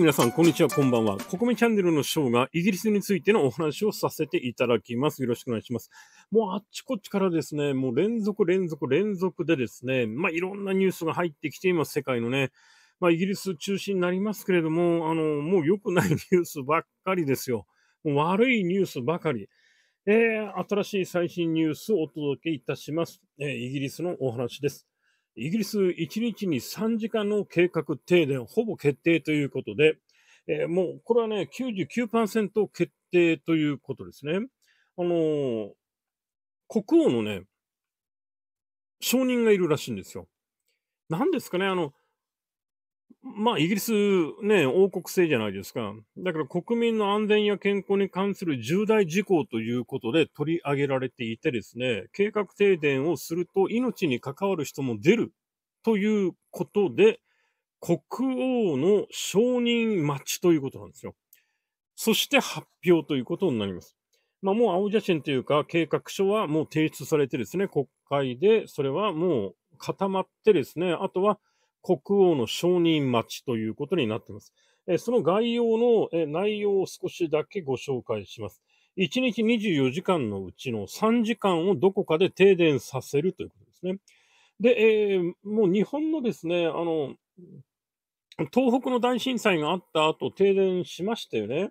皆さん、こんにちは、こんばんは。国民チャンネルのショーがイギリスについてのお話をさせていただきます。よろしくお願いします。もうあっちこっちからですね、もう連続連続連続でですね、まあいろんなニュースが入ってきています、世界のね。まあイギリス中心になりますけれども、あの、もう良くないニュースばっかりですよ。もう悪いニュースばかり。えー、新しい最新ニュースをお届けいたします。えー、イギリスのお話です。イギリス1日に3時間の計画停電、ほぼ決定ということで、えー、もうこれはね、99%決定ということですね。あのー、国王のね、承認がいるらしいんですよ。何ですかね、あの、まあ、イギリス、ね、王国制じゃないですか。だから国民の安全や健康に関する重大事項ということで取り上げられていてですね、計画停電をすると命に関わる人も出るということで、国王の承認待ちということなんですよ。そして発表ということになります。まあもう青写真というか計画書はもう提出されてですね、国会でそれはもう固まってですね、あとは国王の承認待ちということになっています。その概要の内容を少しだけご紹介します。1日24時間のうちの3時間をどこかで停電させるということですね。で、えー、もう日本のですね、あの、東北の大震災があった後、停電しましたよね。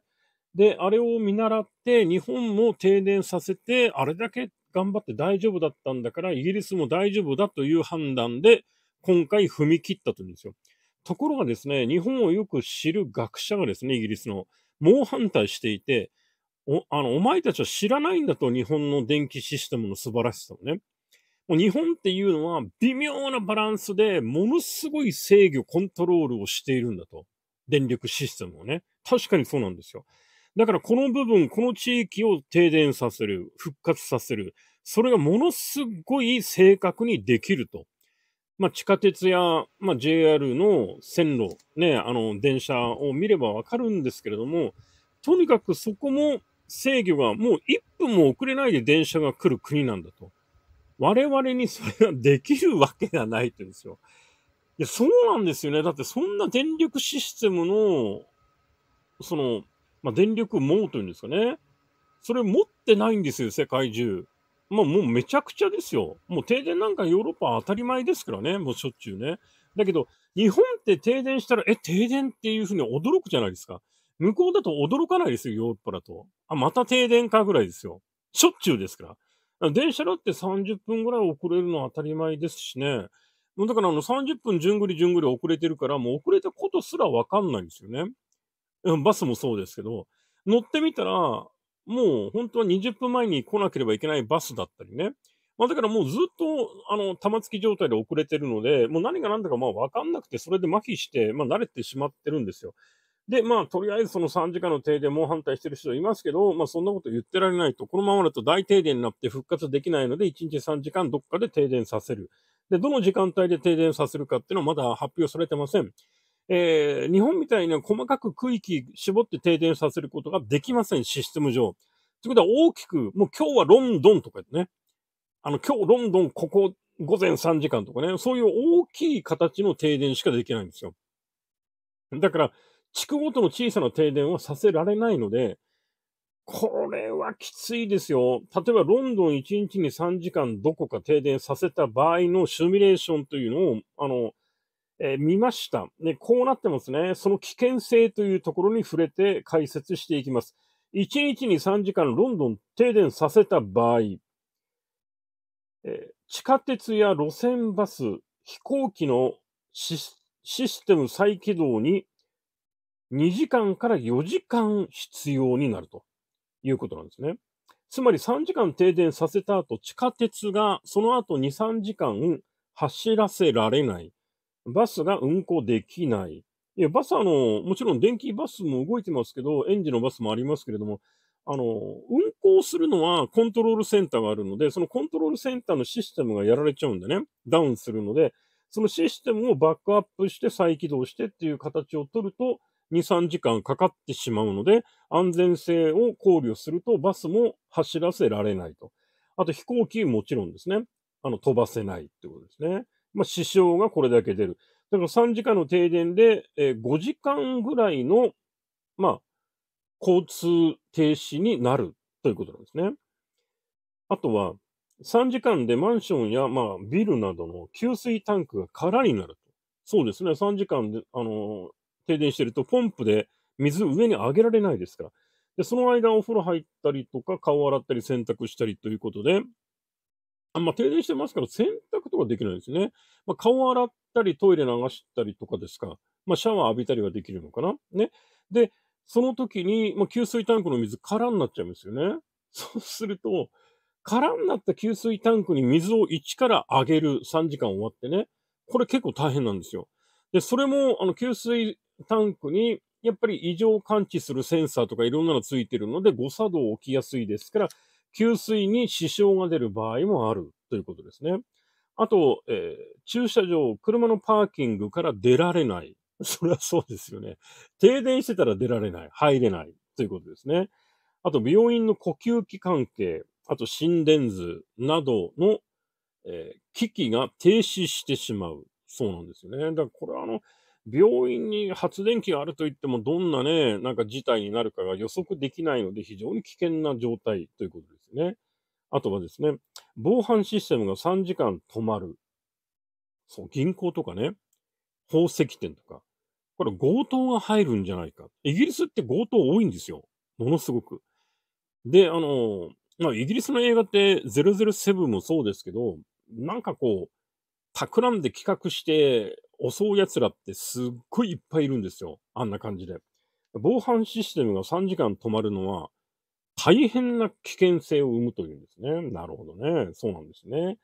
で、あれを見習って、日本も停電させて、あれだけ頑張って大丈夫だったんだから、イギリスも大丈夫だという判断で、今回踏み切ったというんですよ。ところがですね、日本をよく知る学者がですね、イギリスの、猛反対していて、おあのお前たちは知らないんだと、日本の電気システムの素晴らしさをね。もう日本っていうのは微妙なバランスでものすごい制御、コントロールをしているんだと。電力システムをね。確かにそうなんですよ。だからこの部分、この地域を停電させる、復活させる。それがものすごい正確にできると。まあ、地下鉄や、まあ、JR の線路、ね、あの、電車を見ればわかるんですけれども、とにかくそこも制御がもう1分も遅れないで電車が来る国なんだと。我々にそれができるわけがないってんですよ。いや、そうなんですよね。だってそんな電力システムの、その、まあ、電力網というんですかね。それ持ってないんですよ、世界中。まあもうめちゃくちゃですよ。もう停電なんかヨーロッパ当たり前ですからね、もうしょっちゅうね。だけど、日本って停電したら、え、停電っていうふうに驚くじゃないですか。向こうだと驚かないですよ、ヨーロッパだと。あ、また停電かぐらいですよ。しょっちゅうですから。電車だって30分ぐらい遅れるのは当たり前ですしね。だからあの30分じゅんぐりじゅんぐり遅れてるから、もう遅れたことすらわかんないんですよね。バスもそうですけど、乗ってみたら、もう本当は20分前に来なければいけないバスだったりね。まあだからもうずっと、あの、玉突き状態で遅れてるので、もう何が何だかまあわかんなくて、それで麻痺して、まあ慣れてしまってるんですよ。で、まあ、とりあえずその3時間の停電も反対してる人いますけど、まあ、そんなこと言ってられないと、このままだと大停電になって復活できないので、1日3時間どっかで停電させる。で、どの時間帯で停電させるかっていうのはまだ発表されてません。えー、日本みたいに細かく区域絞って停電させることができません、システム上。ということは大きく、もう今日はロンドンとかね、あの今日ロンドンここ午前3時間とかね、そういう大きい形の停電しかできないんですよ。だから、地区ごとの小さな停電はさせられないので、これはきついですよ。例えばロンドン1日に3時間どこか停電させた場合のシミュレーションというのを、あの、えー、見ました。ね、こうなってますね。その危険性というところに触れて解説していきます。1日に3時間ロンドン停電させた場合、えー、地下鉄や路線バス、飛行機のシステム再起動に2時間から4時間必要になるということなんですね。つまり3時間停電させた後、地下鉄がその後2、3時間走らせられない。バスが運行できない。いや、バスあの、もちろん電気バスも動いてますけど、エンジンのバスもありますけれども、あの、運行するのはコントロールセンターがあるので、そのコントロールセンターのシステムがやられちゃうんでね、ダウンするので、そのシステムをバックアップして再起動してっていう形を取ると、2、3時間かかってしまうので、安全性を考慮するとバスも走らせられないと。あと飛行機もちろんですね、あの飛ばせないってことですね。まあ、支障がこれだけ出る。だから3時間の停電で、えー、5時間ぐらいの、まあ、交通停止になるということなんですね。あとは、3時間でマンションや、まあ、ビルなどの給水タンクが空になると。そうですね。3時間で、あの停電してると、ポンプで水上に上げられないですから。で、その間お風呂入ったりとか、顔洗ったり洗濯したりということで、あまあ、停電してますから洗濯とかできないんですね。まあ、顔洗ったり、トイレ流したりとかですか。まあ、シャワー浴びたりはできるのかな。ね。で、その時に、まあ、給水タンクの水空になっちゃうんですよね。そうすると、空になった給水タンクに水を1から上げる3時間終わってね。これ結構大変なんですよ。で、それも、あの、給水タンクに、やっぱり異常感知するセンサーとかいろんなのついてるので、誤作動起きやすいですから、給水に支障が出る場合もあるということですね。あと、えー、駐車場、車のパーキングから出られない。それはそうですよね。停電してたら出られない。入れない。ということですね。あと、病院の呼吸器関係、あと心電図などの、えー、機器が停止してしまう。そうなんですよね。だから、これはあの、病院に発電機があると言っても、どんなね、なんか事態になるかが予測できないので、非常に危険な状態ということですね。あとはですね、防犯システムが3時間止まる。そう、銀行とかね、宝石店とか。これ強盗が入るんじゃないか。イギリスって強盗多いんですよ。ものすごく。で、あの、まあ、イギリスの映画って007もそうですけど、なんかこう、企んで企画して、襲う奴らってすっごいいっぱいいるんですよ。あんな感じで。防犯システムが3時間止まるのは、大変な危険性を生むというんですね。なるほどね。そうなんですね。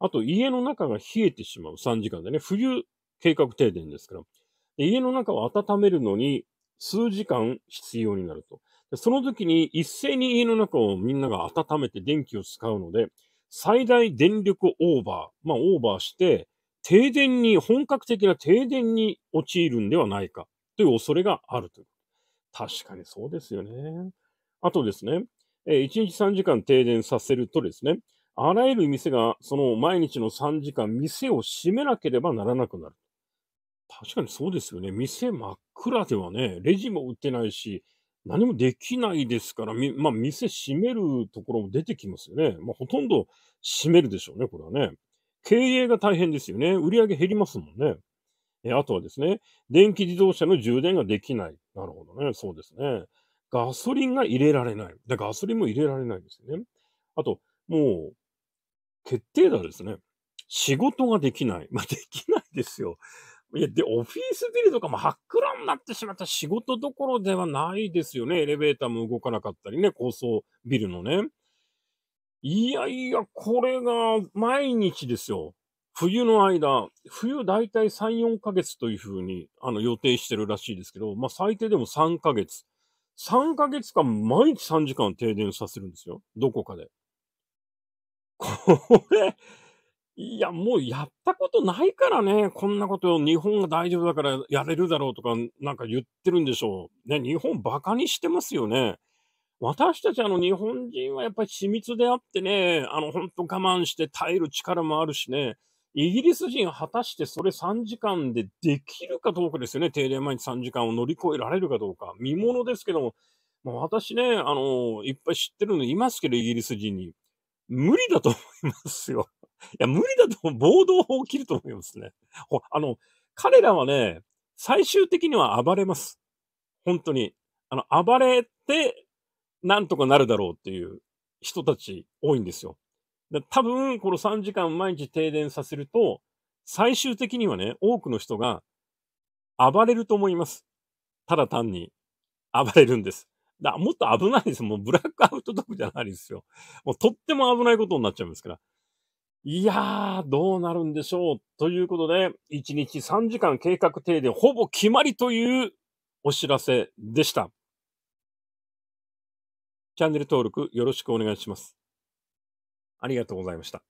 あと、家の中が冷えてしまう3時間でね、冬計画停電ですから、家の中を温めるのに数時間必要になると。その時に一斉に家の中をみんなが温めて電気を使うので、最大電力オーバー、まあオーバーして、停電に、本格的な停電に陥るんではないかという恐れがあるという。確かにそうですよね。あとですね、えー、1日3時間停電させるとですね、あらゆる店がその毎日の3時間、店を閉めなければならなくなる。確かにそうですよね。店真っ暗ではね、レジも売ってないし、何もできないですから、まあ、店閉めるところも出てきますよね。まあ、ほとんど閉めるでしょうね、これはね。経営が大変ですよね。売り上げ減りますもんね。えあとはですね、電気自動車の充電ができない。なるほどね。そうですね。ガソリンが入れられない。でガソリンも入れられないですよね。あと、もう、決定打ですね。仕事ができない。まあ、できないですよ。いや、で、オフィスビルとかもハっクになってしまった仕事どころではないですよね。エレベーターも動かなかったりね、高層ビルのね。いやいや、これが毎日ですよ。冬の間、冬大体3、4ヶ月というふうにあの予定してるらしいですけど、まあ最低でも3ヶ月。3ヶ月間毎日3時間停電させるんですよ。どこかで。これ、いや、もうやったことないからね、こんなこと日本が大丈夫だからやれるだろうとかなんか言ってるんでしょう。ね、日本バカにしてますよね。私たちあの日本人はやっぱり緻密であってね、あの本当我慢して耐える力もあるしね、イギリス人果たしてそれ3時間でできるかどうかですよね。定年毎日3時間を乗り越えられるかどうか。見ものですけども、まあ、私ね、あの、いっぱい知ってるのいますけど、イギリス人に。無理だと思いますよ。いや、無理だと、暴動を起きると思いますね。ほあの、彼らはね、最終的には暴れます。本当に。あの、暴れて、なんとかなるだろうっていう人たち多いんですよ。多分、この3時間毎日停電させると、最終的にはね、多くの人が暴れると思います。ただ単に暴れるんです。だもっと危ないです。もうブラックアウトとかじゃないですよ。もうとっても危ないことになっちゃいますから。いやー、どうなるんでしょう。ということで、1日3時間計画停電ほぼ決まりというお知らせでした。チャンネル登録よろしくお願いします。ありがとうございました。